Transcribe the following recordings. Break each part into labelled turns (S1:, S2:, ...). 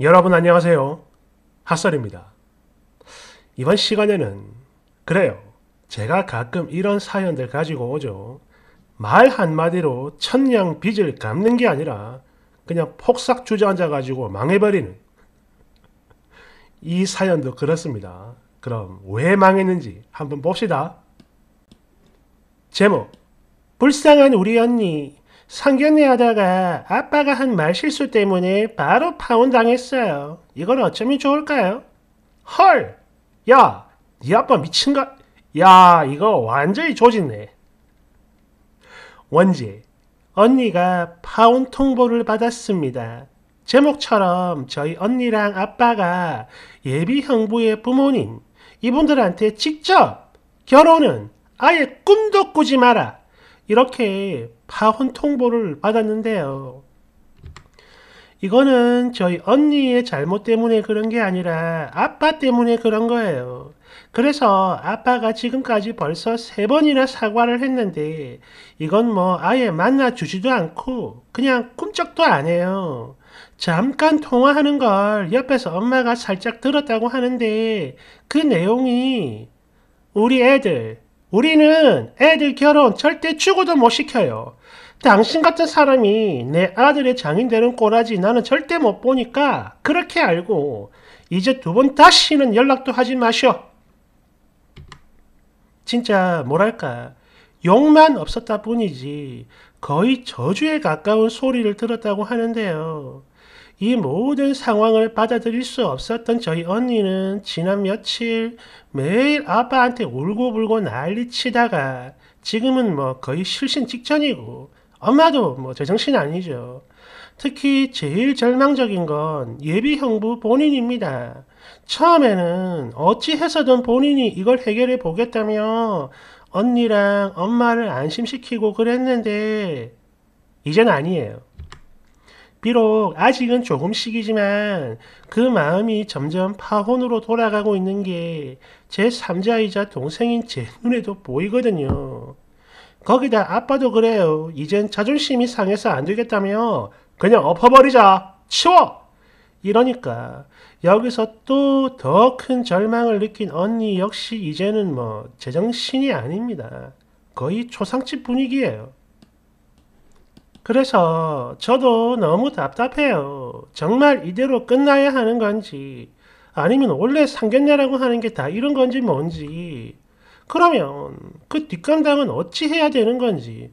S1: 여러분 안녕하세요. 핫설입니다. 이번 시간에는 그래요. 제가 가끔 이런 사연들 가지고 오죠. 말 한마디로 천냥 빚을 갚는 게 아니라 그냥 폭삭 주저앉아 가지고 망해버리는 이 사연도 그렇습니다. 그럼 왜 망했는지 한번 봅시다. 제목 불쌍한 우리 언니 성견례 하다가 아빠가 한 말실수 때문에 바로 파혼당했어요. 이건 어쩌면 좋을까요? 헐! 야! 네 아빠 미친가? 야 이거 완전히 조진네. 원지, 언니가 파혼 통보를 받았습니다. 제목처럼 저희 언니랑 아빠가 예비 형부의 부모님, 이분들한테 직접 결혼은 아예 꿈도 꾸지 마라. 이렇게 파혼 통보를 받았는데요. 이거는 저희 언니의 잘못 때문에 그런 게 아니라 아빠 때문에 그런 거예요. 그래서 아빠가 지금까지 벌써 세 번이나 사과를 했는데 이건 뭐 아예 만나 주지도 않고 그냥 꿈쩍도 안 해요. 잠깐 통화하는 걸 옆에서 엄마가 살짝 들었다고 하는데 그 내용이 우리 애들 우리는 애들 결혼 절대 죽어도못 시켜요. 당신 같은 사람이 내 아들의 장인 되는 꼬라지 나는 절대 못 보니까 그렇게 알고 이제 두 번 다시는 연락도 하지 마셔. 진짜 뭐랄까 욕만 없었다 뿐이지 거의 저주에 가까운 소리를 들었다고 하는데요. 이 모든 상황을 받아들일 수 없었던 저희 언니는 지난 며칠 매일 아빠한테 울고불고 난리치다가 지금은 뭐 거의 실신 직전이고 엄마도 뭐 제정신 아니죠. 특히 제일 절망적인 건 예비 형부 본인입니다. 처음에는 어찌해서든 본인이 이걸 해결해 보겠다며 언니랑 엄마를 안심시키고 그랬는데 이젠 아니에요. 비록 아직은 조금씩이지만 그 마음이 점점 파혼으로 돌아가고 있는 게제 3자이자 동생인 제 눈에도 보이거든요. 거기다 아빠도 그래요. 이젠 자존심이 상해서 안 되겠다며 그냥 엎어버리자. 치워! 이러니까 여기서 또 더 큰 절망을 느낀 언니 역시 이제는 뭐 제정신이 아닙니다. 거의 초상집 분위기예요. 그래서 저도 너무 답답해요. 정말 이대로 끝나야 하는 건지 아니면 원래 상견례라고 하는 게 다 이런 건지 뭔지 그러면 그 뒷감당은 어찌 해야 되는 건지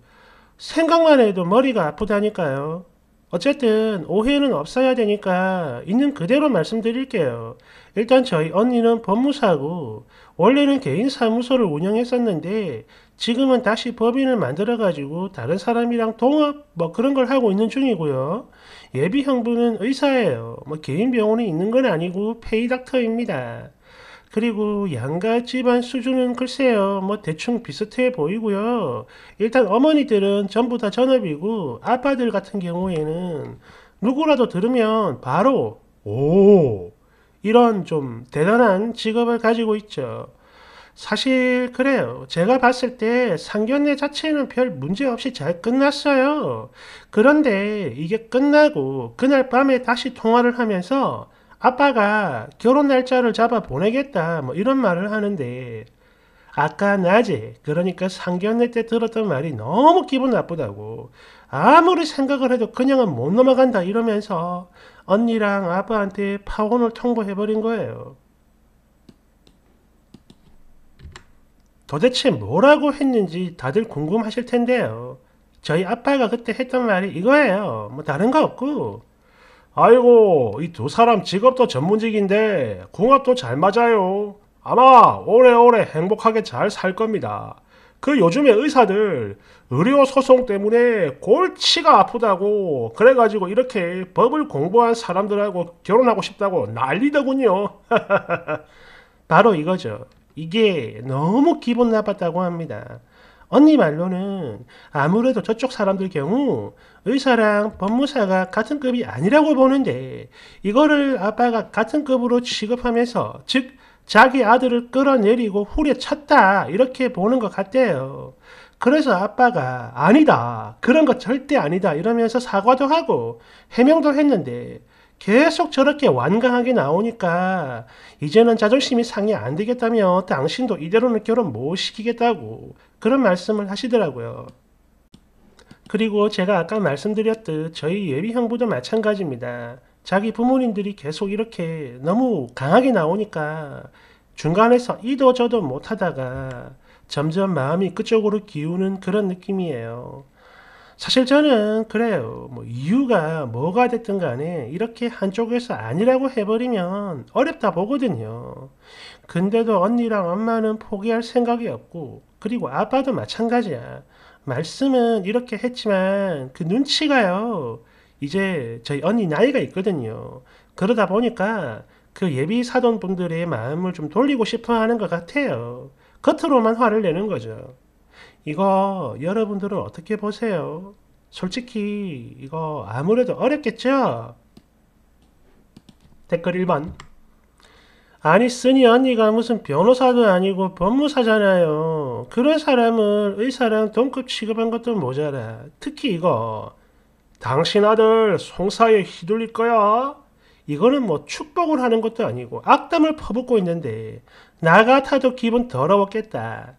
S1: 생각만 해도 머리가 아프다니까요. 어쨌든 오해는 없어야 되니까 있는 그대로 말씀드릴게요. 일단 저희 언니는 법무사고 원래는 개인 사무소를 운영했었는데 지금은 다시 법인을 만들어 가지고 다른 사람이랑 동업 뭐 그런 걸 하고 있는 중이고요. 예비 형부는 의사예요. 뭐 개인 병원이 있는 건 아니고 페이닥터입니다. 그리고 양가 집안 수준은 글쎄요 뭐 대충 비슷해 보이고요 일단 어머니들은 전부 다 전업이고 아빠들 같은 경우에는 누구라도 들으면 바로 오 이런 좀 대단한 직업을 가지고 있죠 사실 그래요. 제가 봤을 때 상견례 자체는 별 문제없이 잘 끝났어요. 그런데 이게 끝나고 그날 밤에 다시 통화를 하면서 아빠가 결혼 날짜를 잡아 보내겠다 뭐 이런 말을 하는데 아까 낮에 그러니까 상견례 때 들었던 말이 너무 기분 나쁘다고 아무리 생각을 해도 그냥은 못 넘어간다 이러면서 언니랑 아빠한테 파혼을 통보해버린 거예요. 도대체 뭐라고 했는지 다들 궁금하실 텐데요. 저희 아빠가 그때 했던 말이 이거예요. 뭐 다른 거 없고. 아이고, 이 두 사람 직업도 전문직인데 궁합도 잘 맞아요. 아마 오래오래 행복하게 잘 살 겁니다. 그 요즘에 의사들 의료 소송 때문에 골치가 아프다고 그래가지고 이렇게 법을 공부한 사람들하고 결혼하고 싶다고 난리더군요. 바로 이거죠. 이게 너무 기분 나빴다고 합니다. 언니 말로는 아무래도 저쪽 사람들 경우 의사랑 법무사가 같은 급이 아니라고 보는데 이거를 아빠가 같은 급으로 취급하면서 즉 자기 아들을 끌어내리고 후려쳤다 이렇게 보는 것 같대요. 그래서 아빠가 아니다 그런 거 절대 아니다 이러면서 사과도 하고 해명도 했는데 계속 저렇게 완강하게 나오니까 이제는 자존심이 상해 안 되겠다며 당신도 이대로는 결혼 못 시키겠다고 그런 말씀을 하시더라고요. 그리고 제가 아까 말씀드렸듯 저희 예비 형부도 마찬가지입니다. 자기 부모님들이 계속 이렇게 너무 강하게 나오니까 중간에서 이도 저도 못하다가 점점 마음이 그쪽으로 기우는 그런 느낌이에요. 사실 저는 그래요. 뭐 이유가 뭐가 됐든 간에 이렇게 한쪽에서 아니라고 해버리면 어렵다 보거든요. 근데도 언니랑 엄마는 포기할 생각이 없고 그리고 아빠도 마찬가지야. 말씀은 이렇게 했지만 그 눈치가요. 이제 저희 언니 나이가 있거든요. 그러다 보니까 그 예비 사돈분들의 마음을 좀 돌리고 싶어 하는 것 같아요. 겉으로만 화를 내는 거죠. 이거 여러분들은 어떻게 보세요? 솔직히 이거 아무래도 어렵겠죠? 댓글 1번 아니 쓰니 언니가 무슨 변호사도 아니고 법무사잖아요. 그런 사람을 의사랑 동급 취급한 것도 모자라. 특히 이거 당신 아들 송사에 휘둘릴 거야. 이거는 뭐 축복을 하는 것도 아니고 악담을 퍼붓고 있는데 나 같아도 기분 더러웠겠다.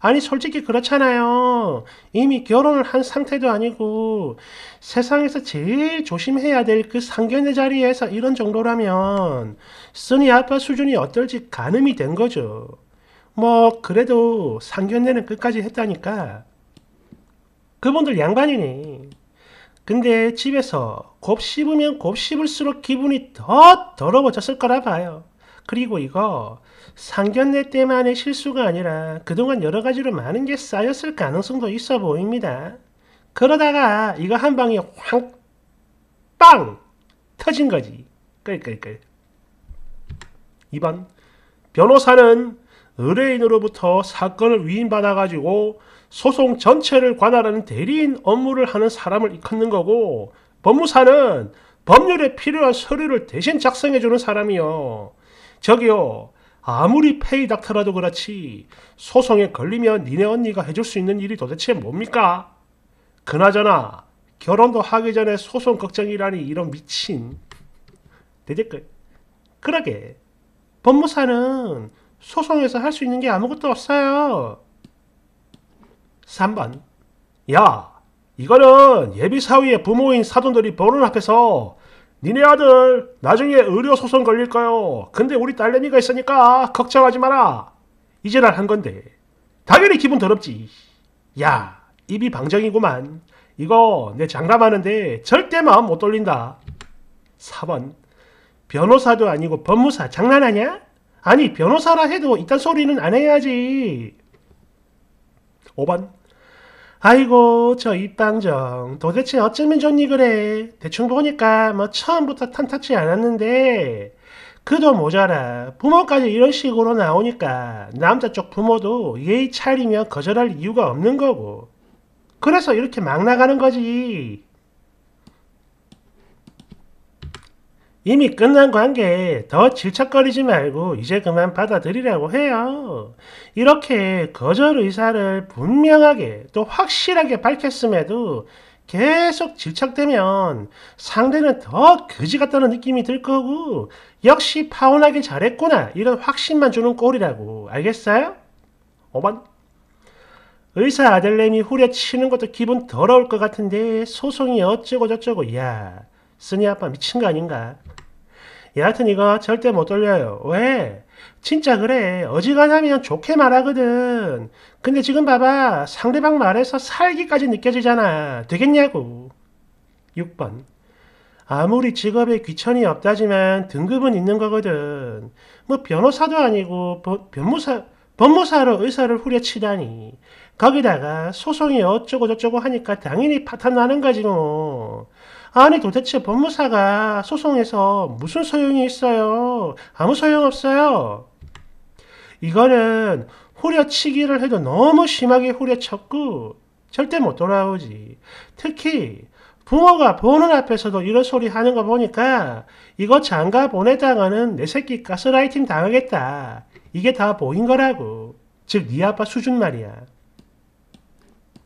S1: 아니 솔직히 그렇잖아요. 이미 결혼을 한 상태도 아니고 세상에서 제일 조심해야 될 그 상견례 자리에서 이런 정도라면 쓰니 아빠 수준이 어떨지 가늠이 된 거죠. 뭐 그래도 상견례는 끝까지 했다니까. 그분들 양반이니. 근데 집에서 곱씹으면 곱씹을수록 기분이 더 더러워졌을 거라 봐요. 그리고 이거 상견례 때만의 실수가 아니라 그동안 여러 가지로 많은 게 쌓였을 가능성도 있어 보입니다. 그러다가 이거 한 방에 황, 빵! 터진 거지. 끌끌끌. 2번. 변호사는 의뢰인으로부터 사건을 위임받아가지고 소송 전체를 관할하는 대리인 업무를 하는 사람을 일컫는 거고, 법무사는 법률에 필요한 서류를 대신 작성해주는 사람이요. 저기요 아무리 페이 닥터라도 그렇지 소송에 걸리면 니네 언니가 해줄 수 있는 일이 도대체 뭡니까? 그나저나 결혼도 하기 전에 소송 걱정이라니 이런 미친 대댓글 그러게 법무사는 소송에서 할 수 있는 게 아무것도 없어요 3번 야 이거는 예비사위의 부모인 사돈들이 보는 앞에서 니네 아들 나중에 의료소송 걸릴까요? 근데 우리 딸내미가 있으니까 걱정하지 마라. 이제 날한 건데. 당연히 기분 더럽지. 야, 입이 방정이구만. 이거 내 장담하는데 절대 마음 못 돌린다. 4번. 변호사도 아니고 법무사 장난하냐? 아니 변호사라 해도 이딴 소리는 안 해야지. 5번. 아이고 저 입방정 도대체 어쩌면 좋니 그래 대충 보니까 뭐 처음부터 탐탁치 않았는데 그도 모자라 부모까지 이런 식으로 나오니까 남자 쪽 부모도 예의 차리며 거절할 이유가 없는 거고 그래서 이렇게 막 나가는 거지 이미 끝난 관계 더 질척거리지 말고 이제 그만 받아들이라고 해요. 이렇게 거절 의사를 분명하게 또 확실하게 밝혔음에도 계속 질척되면 상대는 더 거지 같다는 느낌이 들 거고 역시 파혼하기 잘했구나 이런 확신만 주는 꼴이라고 알겠어요? 5번 의사 아들내미 후려치는 것도 기분 더러울 것 같은데 소송이 어쩌고 저쩌고 야스니 아빠 미친 거 아닌가 여하튼 이거 절대 못 돌려요. 왜? 진짜 그래. 어지간하면 좋게 말하거든. 근데 지금 봐봐. 상대방 말에서 살기까지 느껴지잖아. 되겠냐고. 6번. 아무리 직업에 귀천이 없다지만 등급은 있는 거거든. 뭐 변호사도 아니고 변무사, 법무사로 의사를 후려치다니. 거기다가 소송이 어쩌고저쩌고 하니까 당연히 파탄 나는 거지 뭐. 아니 도대체 법무사가 소송에서 무슨 소용이 있어요? 아무 소용없어요. 이거는 후려치기를 해도 너무 심하게 후려쳤고 절대 못 돌아오지. 특히 부모가 보는 앞에서도 이런 소리 하는 거 보니까 이거 장가 보내다가는 내 새끼 가스라이팅 당하겠다. 이게 다 보인 거라고. 즉 네 아빠 수준 말이야.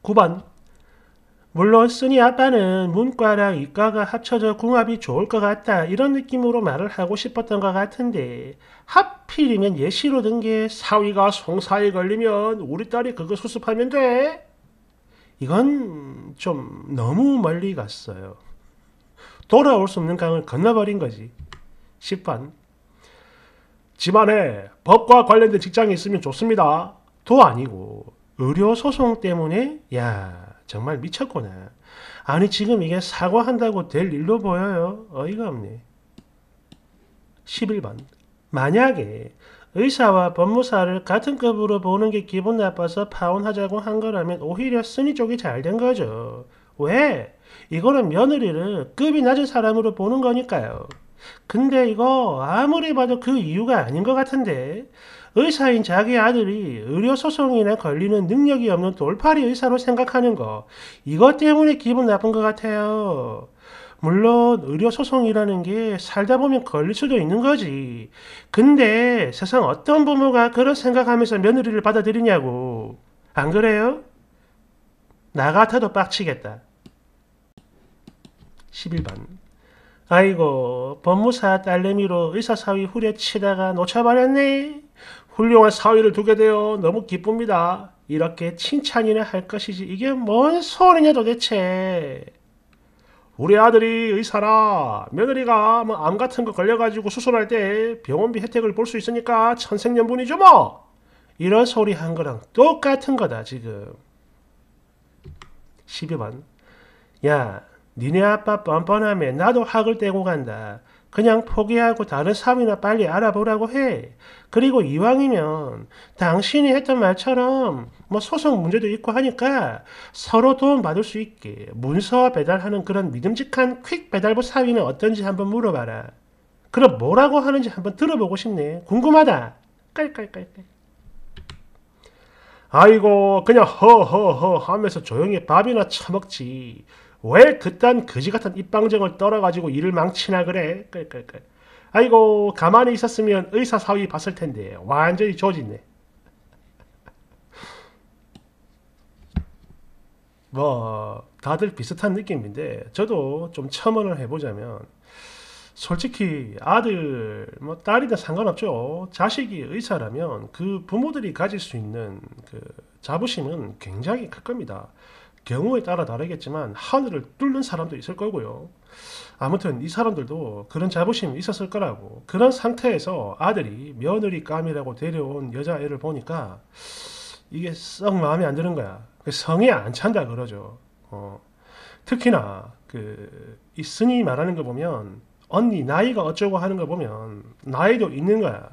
S1: 9번 물론 쓰니 아빠는 문과랑 이과가 합쳐져 궁합이 좋을 것 같다 이런 느낌으로 말을 하고 싶었던 것 같은데 하필이면 예시로 든 게 사위가 송사에 걸리면 우리 딸이 그거 수습하면 돼? 이건 좀 너무 멀리 갔어요. 돌아올 수 없는 강을 건너버린 거지. 10번 집안에 법과 관련된 직장이 있으면 좋습니다. 도 아니고 의료소송 때문에 야 정말 미쳤구나. 아니 지금 이게 사과한다고 될 일로 보여요. 어이가 없네. 11번 만약에 의사와 법무사를 같은 급으로 보는 게 기분 나빠서 파혼하자고 한 거라면 오히려 쓰니 쪽이 잘 된 거죠. 왜? 이거는 며느리를 급이 낮은 사람으로 보는 거니까요. 근데 이거 아무리 봐도 그 이유가 아닌 것 같은데 의사인 자기 아들이 의료소송이나 걸리는 능력이 없는 돌팔이 의사로 생각하는 거, 이것 때문에 기분 나쁜 것 같아요. 물론 의료소송이라는 게 살다 보면 걸릴 수도 있는 거지. 근데 세상 어떤 부모가 그런 생각하면서 며느리를 받아들이냐고. 안 그래요? 나 같아도 빡치겠다. 11번 아이고 법무사 딸내미로 의사사위 후려치다가 놓쳐버렸네. 훌륭한 사위를 두게 되어 너무 기쁩니다. 이렇게 칭찬이나 할 것이지 이게 뭔 소리냐 도대체. 우리 아들이 의사라 며느리가 뭐 암 같은 거 걸려가지고 수술할 때 병원비 혜택을 볼 수 있으니까 천생연분이죠 뭐 이런 소리 한 거랑 똑같은 거다 지금 12번 야 니네 아빠 뻔뻔하면 나도 학을 떼고 간다 그냥 포기하고 다른 사업이나 빨리 알아보라고 해. 그리고 이왕이면 당신이 했던 말처럼 뭐 소송 문제도 있고 하니까 서로 도움받을 수 있게 문서 배달하는 그런 믿음직한 퀵 배달부 사위는 어떤지 한번 물어봐라. 그럼 뭐라고 하는지 한번 들어보고 싶네. 궁금하다. 깔깔깔깔. 아이고 그냥 허허허 하면서 조용히 밥이나 처먹지. 왜 그딴 그지 같은 입방정을 떨어가지고 일을 망치나 그래? 끌끌끌. 그, 그, 그. 아이고 가만히 있었으면 의사 사위 봤을 텐데 완전히 조짓네. 뭐 다들 비슷한 느낌인데 저도 좀 첨언을 해보자면 솔직히 아들 뭐 딸이든 상관없죠 자식이 의사라면 그 부모들이 가질 수 있는 그 자부심은 굉장히 클 겁니다 경우에 따라 다르겠지만 하늘을 뚫는 사람도 있을 거고요. 아무튼 이 사람들도 그런 자부심이 있었을 거라고 그런 상태에서 아들이 며느리 감이라고 데려온 여자애를 보니까 이게 썩 마음에 안 드는 거야. 그 성에 안 찬다 그러죠. 어. 특히나 그 있으니 말하는 거 보면 언니 나이가 어쩌고 하는 거 보면 나이도 있는 거야.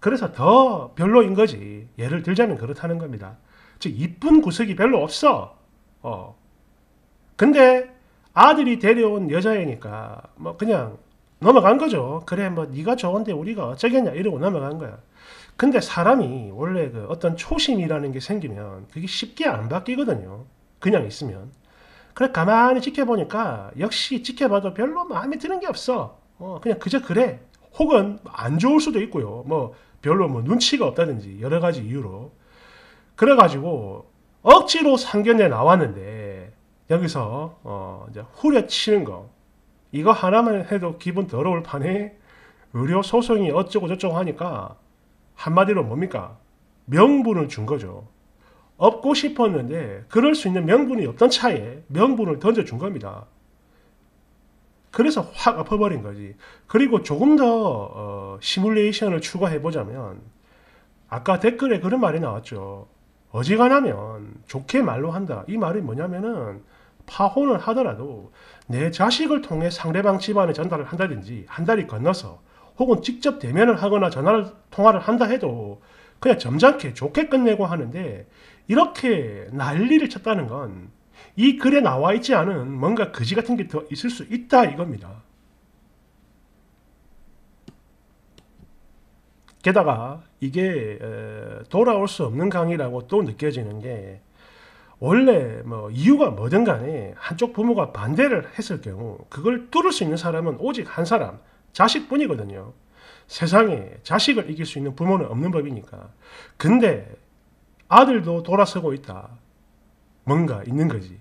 S1: 그래서 더 별로인 거지. 예를 들자면 그렇다는 겁니다. 즉 이쁜 구석이 별로 없어. 어. 근데 아들이 데려온 여자애니까 뭐 그냥 넘어간 거죠. 그래 뭐 네가 좋은데 우리가 어쩌겠냐 이러고 넘어간 거야. 근데 사람이 원래 그 어떤 초심이라는 게 생기면 그게 쉽게 안 바뀌거든요. 그냥 있으면. 그래 가만히 지켜보니까 역시 지켜봐도 별로 마음에 드는 게 없어. 어, 그냥 그저 그래. 혹은 안 좋을 수도 있고요. 뭐 별로 뭐 눈치가 없다든지 여러 가지 이유로. 그래가지고 억지로 상견례 나왔는데 여기서 어 이제 후려치는 거 이거 하나만 해도 기분 더러울 판에 의료 소송이 어쩌고 저쩌고 하니까 한마디로 뭡니까 명분을 준 거죠. 없고 싶었는데 그럴 수 있는 명분이 없던 차에 명분을 던져준 겁니다. 그래서 확 엎어버린 거지. 그리고 조금 더 어, 시뮬레이션을 추가해보자면 아까 댓글에 그런 말이 나왔죠. 어지간하면 좋게 말로 한다. 이 말이 뭐냐면은 파혼을 하더라도 내 자식을 통해 상대방 집안에 전달을 한다든지 한 달이 건너서 혹은 직접 대면을 하거나 전화를 통화를 한다 해도 그냥 점잖게 좋게 끝내고 하는데 이렇게 난리를 쳤다는 건 이 글에 나와 있지 않은 뭔가 거지 같은 게 더 있을 수 있다 이겁니다. 게다가 이게 돌아올 수 없는 강의라고 또 느껴지는 게 원래 뭐 이유가 뭐든 간에 한쪽 부모가 반대를 했을 경우 그걸 뚫을 수 있는 사람은 오직 한 사람, 자식뿐이거든요. 세상에 자식을 이길 수 있는 부모는 없는 법이니까. 근데 아들도 돌아서고 있다. 뭔가 있는 거지.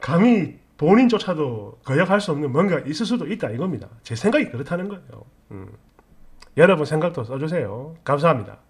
S1: 감히 본인조차도 거역할 수 없는 뭔가 있을 수도 있다 이겁니다. 제 생각이 그렇다는 거예요. 음. 여러분 생각도 써주세요. 감사합니다.